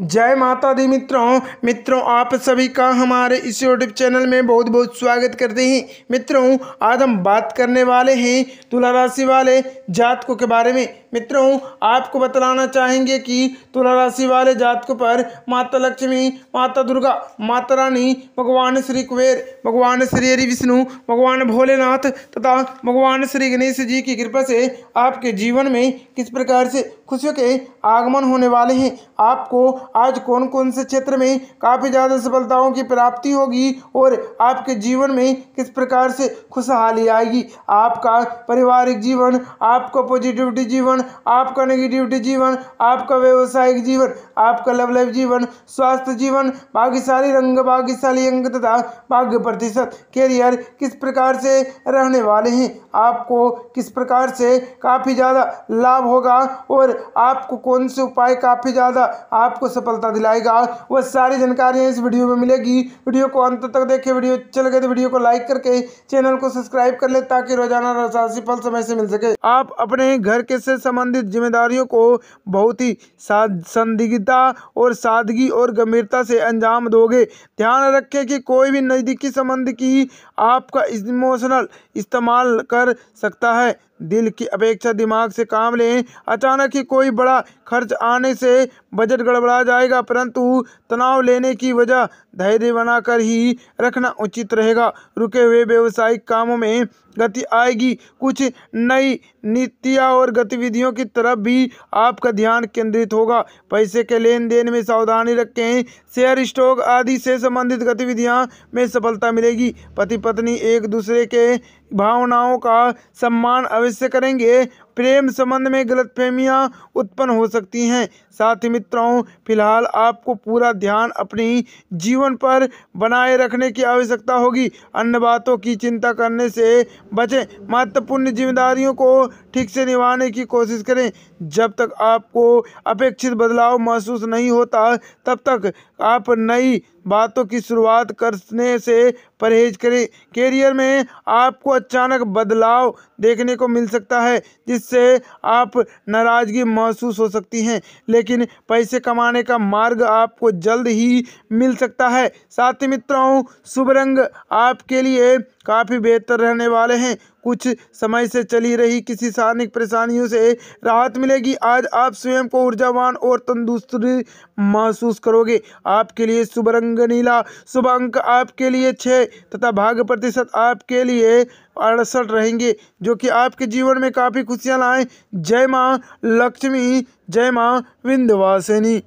जय माता दी मित्रों मित्रों आप सभी का हमारे इस यूट्यूब चैनल में बहुत बहुत स्वागत करते हैं मित्रों आज हम बात करने वाले हैं तुला राशि वाले जातकों के बारे में मित्रों आपको बतलाना चाहेंगे कि तुला राशि वाले जातकों पर माता लक्ष्मी माता दुर्गा माता रानी भगवान श्री कुबेर भगवान श्री हरि विष्णु भगवान भोलेनाथ तथा भगवान श्री गणेश जी की कृपा से आपके जीवन में किस प्रकार से खुशियों के आगमन होने वाले हैं आपको आज कौन कौन से क्षेत्र में काफ़ी ज़्यादा सफलताओं की प्राप्ति होगी और आपके जीवन में किस प्रकार से खुशहाली आएगी आपका पारिवारिक जीवन आपका पॉजिटिविटी जीवन आपका नेगेटिविटी जीवन आपका व्यवसायिक जीवन आपका लव लाइफ जीवन स्वास्थ्य जीवन भाग्यशाली रंग भाग्यशाली अंग तथा भाग्य प्रतिशत कैरियर किस प्रकार से रहने वाले हैं आपको किस प्रकार से काफ़ी ज़्यादा लाभ होगा और आपको कौन से उपाय काफ़ी ज़्यादा आपको सफलता दिलाएगा वह सारी जानकारियाँ इस वीडियो में मिलेगी वीडियो को अंत तक देखे वीडियो अच्छे लगे तो वीडियो को लाइक करके चैनल को सब्सक्राइब कर ले ताकि रोजाना राशि फल समय से मिल सके आप अपने घर के से संबंधित जिम्मेदारियों को बहुत ही संदिग्धता और सादगी और गंभीरता से अंजाम दोगे ध्यान रखें कि कोई भी नज़दीकी संबंध की आपका इमोशनल इस्तेमाल कर सकता है दिल की अपेक्षा दिमाग से काम लें अचानक ही कोई बड़ा खर्च आने से बजट गड़बड़ा जाएगा परंतु तनाव लेने की वजह धैर्य बनाकर ही रखना उचित रहेगा रुके हुए व्यवसायिक कामों में गति आएगी कुछ नई नीतियाँ और गतिविधियों की तरफ भी आपका ध्यान केंद्रित होगा पैसे के लेन देन में सावधानी रखें शेयर स्टॉक आदि से संबंधित गतिविधियाँ में सफलता मिलेगी पति पत्नी एक दूसरे के भावनाओं का सम्मान अवश्य करेंगे प्रेम संबंध में फहमियाँ उत्पन्न हो सकती हैं साथ ही मित्रों फिलहाल आपको पूरा ध्यान अपनी जीवन पर बनाए रखने की आवश्यकता होगी अन्य बातों की चिंता करने से बचें महत्वपूर्ण जिम्मेदारियों को ठीक से निभाने की कोशिश करें जब तक आपको अपेक्षित बदलाव महसूस नहीं होता तब तक आप नई बातों की शुरुआत करने से परहेज करें कैरियर में आपको अचानक बदलाव देखने को मिल सकता है जिस से आप नाराज़गी महसूस हो सकती हैं लेकिन पैसे कमाने का मार्ग आपको जल्द ही मिल सकता है साथ ही मित्रों शुभ रंग आपके लिए काफ़ी बेहतर रहने वाले हैं कुछ समय से चली रही किसी शारीरिक परेशानियों से राहत मिलेगी आज आप स्वयं को ऊर्जावान और तंदुरुस्त महसूस करोगे आपके लिए शुभ रंग नीला शुभ अंक आपके लिए छः तथा भाग्य प्रतिशत आपके लिए अड़सठ रहेंगे जो कि आपके जीवन में काफ़ी खुशियाँ लाएँ जय माँ लक्ष्मी जय माँ विंध्यवासिनी